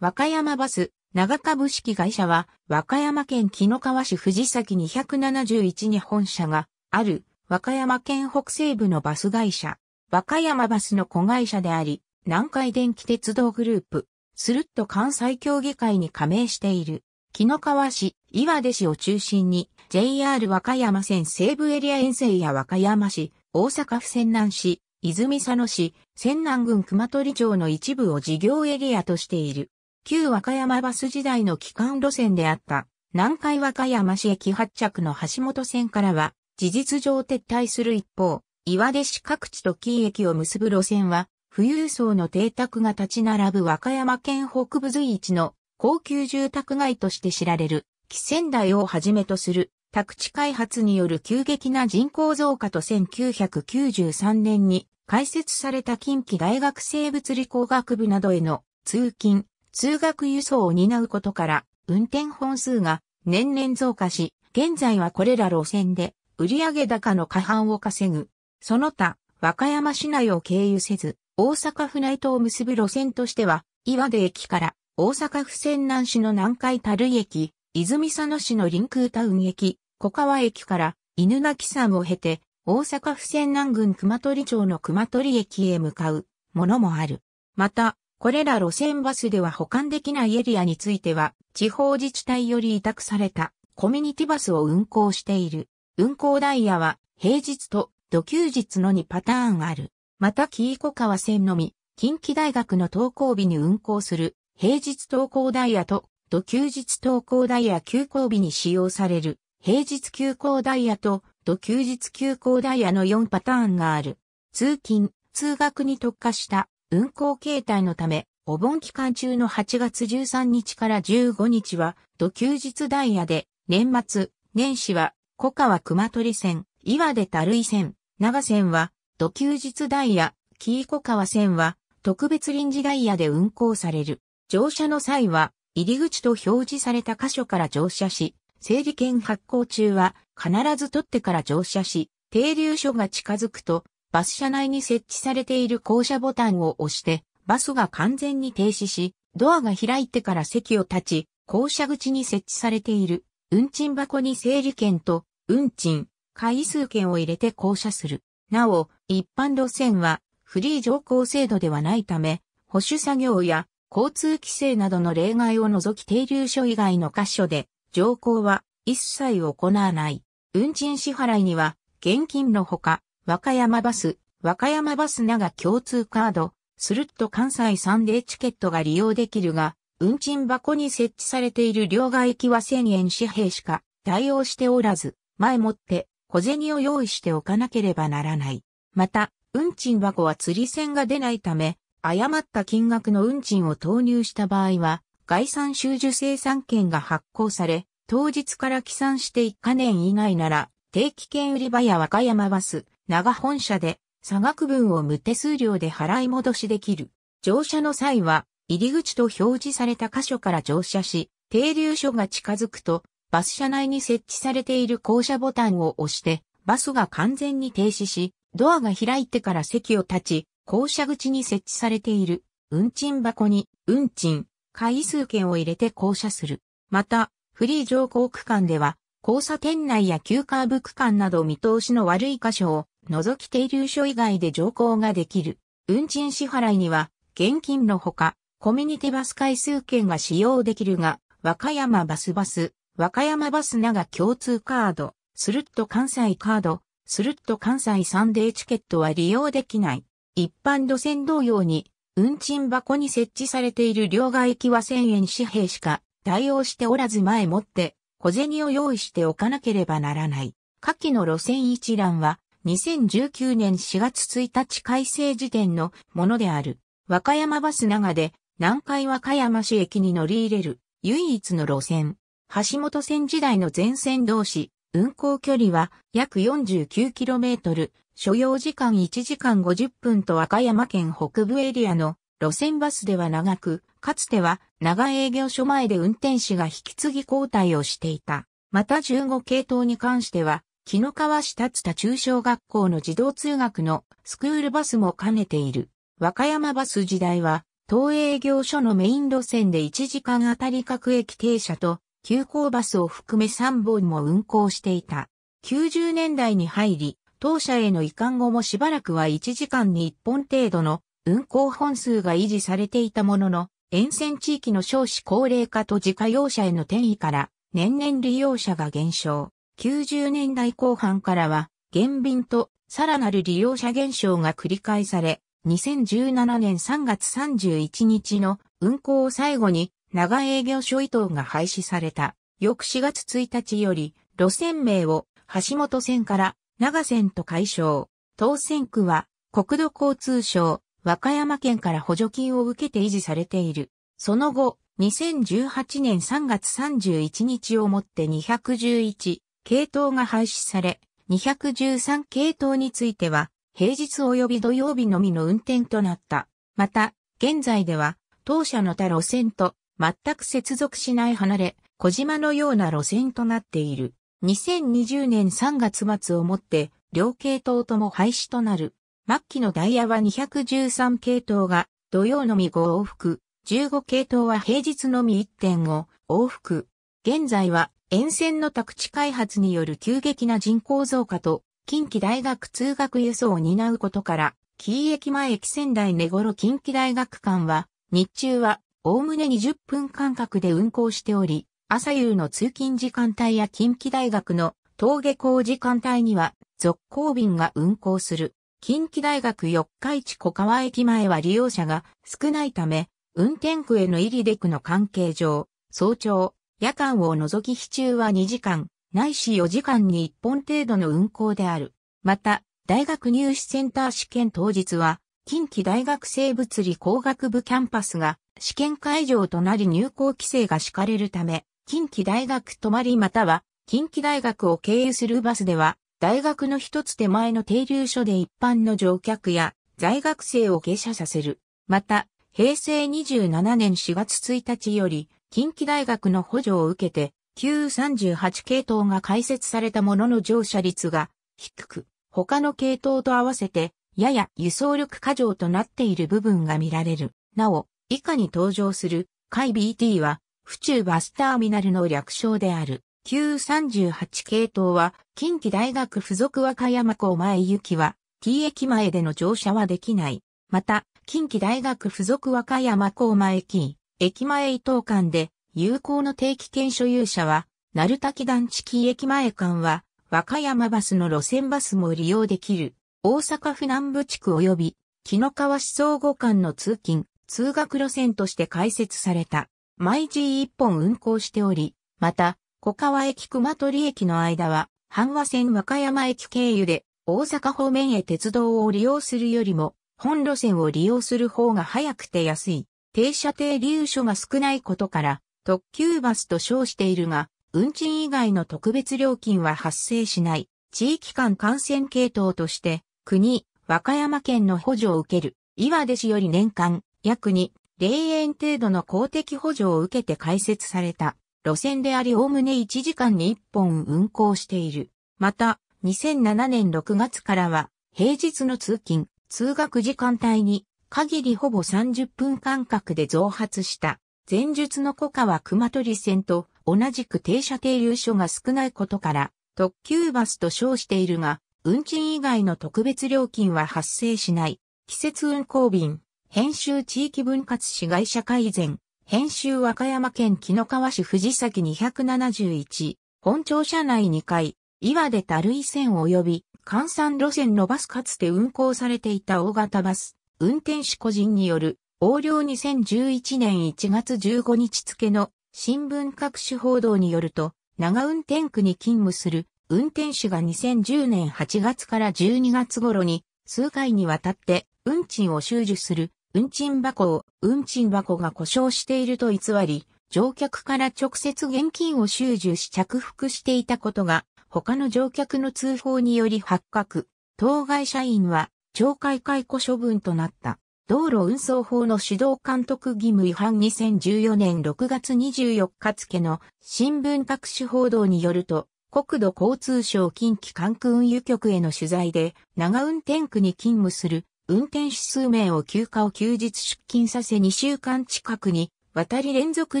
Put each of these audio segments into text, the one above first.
和歌山バス、長株式会社は、和歌山県木の川市藤崎271に本社がある、和歌山県北西部のバス会社、和歌山バスの子会社であり、南海電気鉄道グループ、スルッと関西協議会に加盟している、木の川市、岩出市を中心に、JR 和歌山線西部エリア遠征や和歌山市、大阪府泉南市、泉佐野市、泉南郡熊取町の一部を事業エリアとしている。旧和歌山バス時代の基幹路線であった、南海和歌山市駅発着の橋本線からは、事実上撤退する一方、岩出市各地と紀伊駅を結ぶ路線は、富裕層の邸宅が立ち並ぶ和歌山県北部随一の高級住宅街として知られる、汽仙台をはじめとする宅地開発による急激な人口増加と1993年に開設された近畿大学生物理工学部などへの通勤、通学輸送を担うことから、運転本数が年々増加し、現在はこれら路線で売上高の過半を稼ぐ。その他、和歌山市内を経由せず、大阪府内とを結ぶ路線としては、岩出駅から大阪府泉南市の南海樽駅、泉佐野市の臨空タウン駅、小川駅から犬鳴山を経て、大阪府泉南郡熊取町の熊取駅へ向かうものもある。また、これら路線バスでは保管できないエリアについては、地方自治体より委託されたコミュニティバスを運行している。運行ダイヤは平日と土休日の2パターンある。また、紀伊子川線のみ、近畿大学の登校日に運行する平日登校ダイヤと土休日登校ダイヤ休校日に使用される平日休校ダイヤと土休日休校ダイヤの4パターンがある。通勤、通学に特化した運行形態のため、お盆期間中の8月13日から15日は、土休日ダイヤで、年末、年始は、小川熊取線、岩出樽井線、長線は、土休日ダイヤ、紀伊小川線は、特別臨時ダイヤで運行される。乗車の際は、入り口と表示された箇所から乗車し、整理券発行中は必ず取ってから乗車し、停留所が近づくとバス車内に設置されている降車ボタンを押して、バスが完全に停止し、ドアが開いてから席を立ち、降車口に設置されている、運賃箱に整理券と、運賃、回数券を入れて降車する。なお、一般路線は、フリー乗降制度ではないため、保守作業や交通規制などの例外を除き停留所以外の箇所で、乗降は一切行わない。運賃支払いには、現金のほか、和歌山バス、和歌山バス長共通カード、スルッと関西3でチケットが利用できるが、運賃箱に設置されている両替機は1000円紙幣しか対応しておらず、前もって小銭を用意しておかなければならない。また、運賃箱は釣り線が出ないため、誤った金額の運賃を投入した場合は、概算収受生産券が発行され、当日から起算して1カ年以内なら、定期券売り場や和歌山バス、長本社で差額分を無手数料で払い戻しできる。乗車の際は、入り口と表示された箇所から乗車し、停留所が近づくと、バス車内に設置されている降車ボタンを押して、バスが完全に停止し、ドアが開いてから席を立ち、降車口に設置されている運賃箱に運賃、回数券を入れて降車する。また、フリー乗降区間では、交差点内や急カーブ区間など見通しの悪い箇所を除き停留所以外で乗降ができる。運賃支払いには、現金のほか、コミュニティバス回数券が使用できるが、和歌山バスバス、和歌山バス長共通カード、スルッと関西カード、スルッと関西サンデーチケットは利用できない。一般路線同様に、運賃箱に設置されている両替機は1000円紙幣しか対応しておらず前もって小銭を用意しておかなければならない。下記の路線一覧は2019年4月1日改正時点のものである。和歌山バス長で南海和歌山市駅に乗り入れる唯一の路線。橋本線時代の全線同士、運行距離は約 49km、所要時間1時間50分と和歌山県北部エリアの路線バスでは長く、かつては長営業所前で運転士が引き継ぎ交代をしていた。また15系統に関しては、木の川市立田中小学校の児童通学のスクールバスも兼ねている。和歌山バス時代は、東営業所のメイン路線で1時間あたり各駅停車と、急行バスを含め3本も運行していた。90年代に入り、当社への移管後もしばらくは1時間に1本程度の運行本数が維持されていたものの、沿線地域の少子高齢化と自家用車への転移から、年々利用者が減少。90年代後半からは、減便とさらなる利用者減少が繰り返され、2017年3月31日の運行を最後に長営業所移等が廃止された。翌4月1日より路線名を橋本線から長線と解消。当選区は国土交通省、和歌山県から補助金を受けて維持されている。その後、2018年3月31日をもって211、系統が廃止され、213系統については、平日及び土曜日のみの運転となった。また、現在では、当社の他路線と全く接続しない離れ、小島のような路線となっている。2020年3月末をもって、両系統とも廃止となる。末期のダイヤは213系統が、土曜のみ5往復、15系統は平日のみ1.5往復。現在は沿線の宅地開発による急激な人口増加と、近畿大学通学輸送を担うことから、紀伊駅前駅仙台根頃近畿大学間は、日中は、おおむね20分間隔で運行しており、朝夕の通勤時間帯や近畿大学の登下校時間帯には、続行便が運行する。近畿大学四日市小川駅前は利用者が少ないため、運転区への入り出区の関係上、早朝、夜間を除き非中は2時間、ないし4時間に1本程度の運行である。また、大学入試センター試験当日は、近畿大学生物理工学部キャンパスが試験会場となり入校規制が敷かれるため、近畿大学泊まりまたは近畿大学を経由するバスでは、大学の一つ手前の停留所で一般の乗客や在学生を下車させる。また、平成27年4月1日より、近畿大学の補助を受けて、旧38系統が開設されたものの乗車率が低く、他の系統と合わせて、やや輸送力過剰となっている部分が見られる。なお、以下に登場する、海 BT は、府中バスターミナルの略称である。旧38系統は、近畿大学附属和歌山港前行きは、T 駅前での乗車はできない。また、近畿大学附属和歌山港前駅、駅前伊東間で、有効の定期券所有者は、鳴滝団地木駅前間は、和歌山バスの路線バスも利用できる、大阪府南部地区及び、木の川市総合間の通勤、通学路線として開設された、毎時一本運行しており、また、小川駅熊取駅の間は、阪和線和歌山駅経由で、大阪方面へ鉄道を利用するよりも、本路線を利用する方が早くて安い。停車停留所が少ないことから、特急バスと称しているが、運賃以外の特別料金は発生しない、地域間感染系統として、国、和歌山県の補助を受ける、岩出市より年間、約に、0円程度の公的補助を受けて開設された、路線であり、おおむね1時間に1本運行している。また、2007年6月からは、平日の通勤、通学時間帯に限りほぼ30分間隔で増発した。前述の古川熊取線と同じく停車停留所が少ないことから、特急バスと称しているが、運賃以外の特別料金は発生しない。季節運行便、編集地域分割市街社改善、編集和歌山県木の川市藤崎271、本庁舎内2階、岩出たるい線及び、関山路線のバスかつて運行されていた大型バス、運転手個人による、横領2011年1月15日付の新聞各種報道によると、長運転区に勤務する運転手が2010年8月から12月頃に数回にわたって運賃を収受する運賃箱を運賃箱が故障していると偽り、乗客から直接現金を収受し着服していたことが他の乗客の通報により発覚。当該社員は懲戒解雇処分となった。道路運送法の指導監督義務違反2014年6月24日付の新聞各種報道によると、国土交通省近畿管区運輸局への取材で、長運転区に勤務する運転手数名を休暇を休日出勤させ2週間近くに渡り連続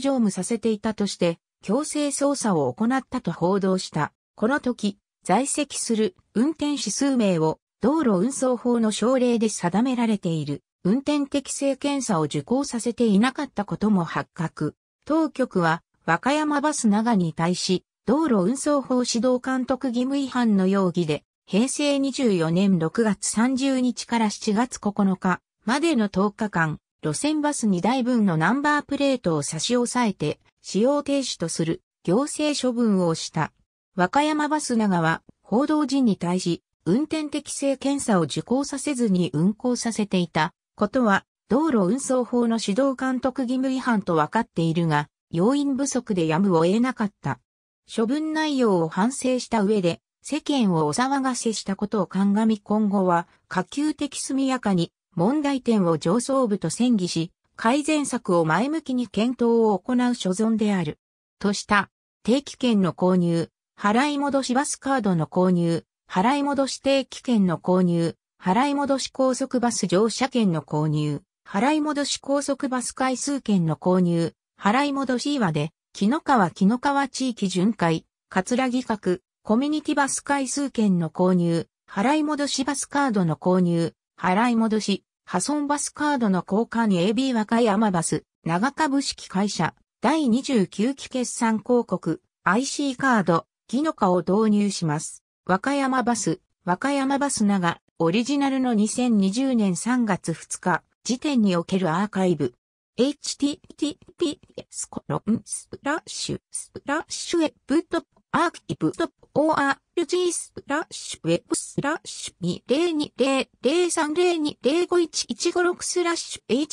乗務させていたとして、強制捜査を行ったと報道した。この時、在籍する運転手数名を道路運送法の省令で定められている運転適性検査を受講させていなかったことも発覚。当局は和歌山バス長に対し道路運送法指導監督義務違反の容疑で平成24年6月30日から7月9日までの10日間路線バス2台分のナンバープレートを差し押さえて使用停止とする行政処分をした。和歌山バス長は報道陣に対し運転適性検査を受講させずに運行させていたことは、道路運送法の指導監督義務違反と分かっているが、要因不足でやむを得なかった。処分内容を反省した上で、世間をお騒がせしたことを鑑み今後は、可及的速やかに、問題点を上層部と戦議し、改善策を前向きに検討を行う所存である。とした、定期券の購入、払い戻しバスカードの購入、払い戻し定期券の購入、払い戻し高速バス乗車券の購入、払い戻し高速バス回数券の購入、払い戻し岩で、木の川木の川地域巡回、桂木角、コミュニティバス回数券の購入、払い戻しバスカードの購入、払い戻し、破損バスカードの交換 AB 和歌山バス、長株式会社、第29期決算広告、IC カード、木の川を導入します。和歌山バス、和歌山バス長、オリジナルの2020年3月2日、時点におけるアーカイブ。https コロンスラッシュスラッシュエップアーキブトオアユチースラッシュウェブスラッシュ2020-0302-051156スラッシュ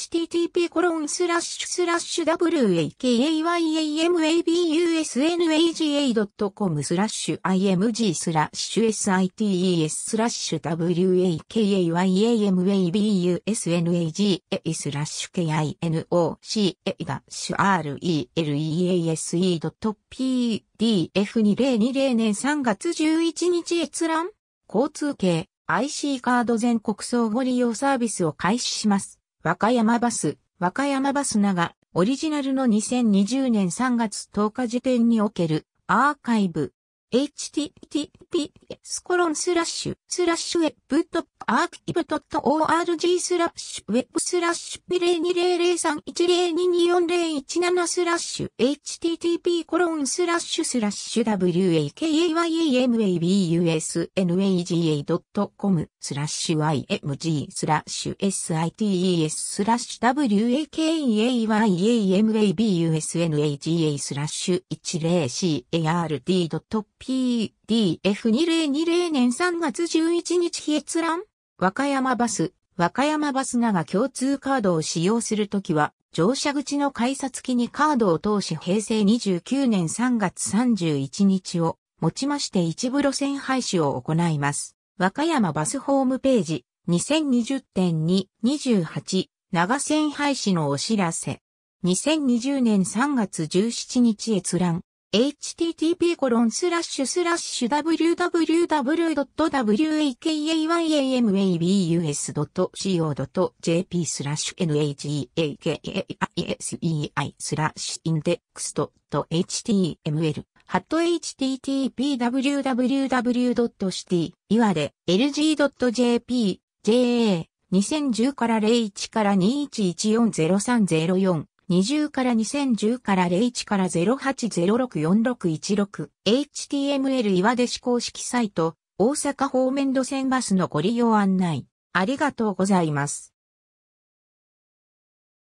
http コロンスラッシュスラッシュ w a k a y a m a b u s n a g a c o m スラッシュ img スラッシュ sites スラッシュ w a k a y a m a b u s n a g a スラッシュ kinoc ダッシュ r e l e a s e p DF2020 年3月11日閲覧交通系 IC カード全国総合利用サービスを開始します。和歌山バス、和歌山バス長、オリジナルの2020年3月10日時点におけるアーカイブ、https コロンスラッシュスラッシュウェブドットアーキブドット org スラッシュウェブスラッシュ0200310224017スラッシュ http コロンスラッシュスラッシュ wakayamabusnaga.com スラッシュ img スラッシュ sites スラッシュ wakayamabusnaga スラッシュ1 0 c a r d p PDF2020 年3月11日閲覧和歌山バス、和歌山バスなが共通カードを使用するときは、乗車口の改札機にカードを通し平成29年3月31日をもちまして一部路線廃止を行います。和歌山バスホームページ2020.228長線廃止のお知らせ2020年3月17日閲覧 http://www.wakayamabus.co.jp n a g a k a s e e i index.html ハット http://www.city いわれ lg.jp JA 2010から01から211403044 20から2010から01から08064616 HTML 岩出市公式サイト大阪方面路線バスのご利用案内ありがとうございます。